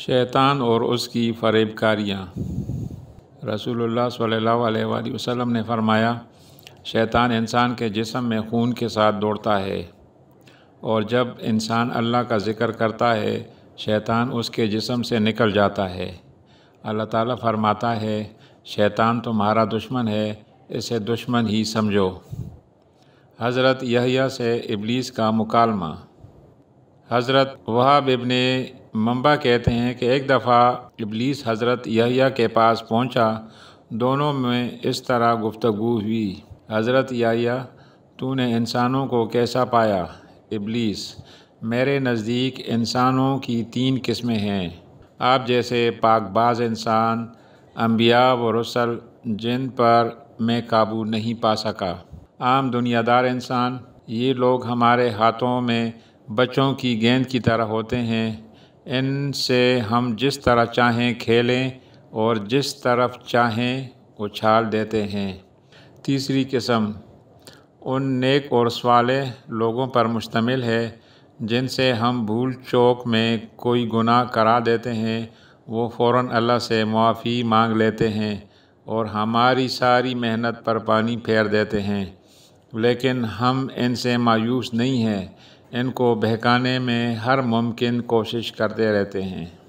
शैतान और उसकी फरेब कारियाँ सल्लल्लाहु अलैहि ने फरमाया शैतान इंसान के जिसम में खून के साथ दौड़ता है और जब इंसान अल्लाह का ज़िक्र करता है शैतान उसके जिसम से निकल जाता है अल्लाह ताला फरमाता है शैतान तुम्हारा दुश्मन है इसे दुश्मन ही समझो हज़रत यहिया से इबलीस का मुकालमा हज़रत वहाब इबन मम्बा कहते हैं कि एक दफ़ा इबलीस हज़रत यहिया के पास पहुंचा दोनों में इस तरह गुफ्तु हुई हज़रत यहिया तूने इंसानों को कैसा पाया इबलीस मेरे नज़दीक इंसानों की तीन किस्में हैं आप जैसे पाकबाज इंसान अम्बिया व रसल जिन पर मैं काबू नहीं पा सका आम दुनियादार इंसान ये लोग हमारे हाथों में बच्चों की गेंद की तरह होते हैं इनसे हम जिस तरह चाहें खेलें और जिस तरफ चाहें उछाल देते हैं तीसरी किस्म उन नेक और सवाले लोगों पर मुश्तमिल है जिनसे हम भूल चौक में कोई गुनाह करा देते हैं वो फ़ौर अल्लाह से माफ़ी मांग लेते हैं और हमारी सारी मेहनत पर पानी फेर देते हैं लेकिन हम इनसे मायूस नहीं हैं इनको बहकाने में हर मुमकिन कोशिश करते रहते हैं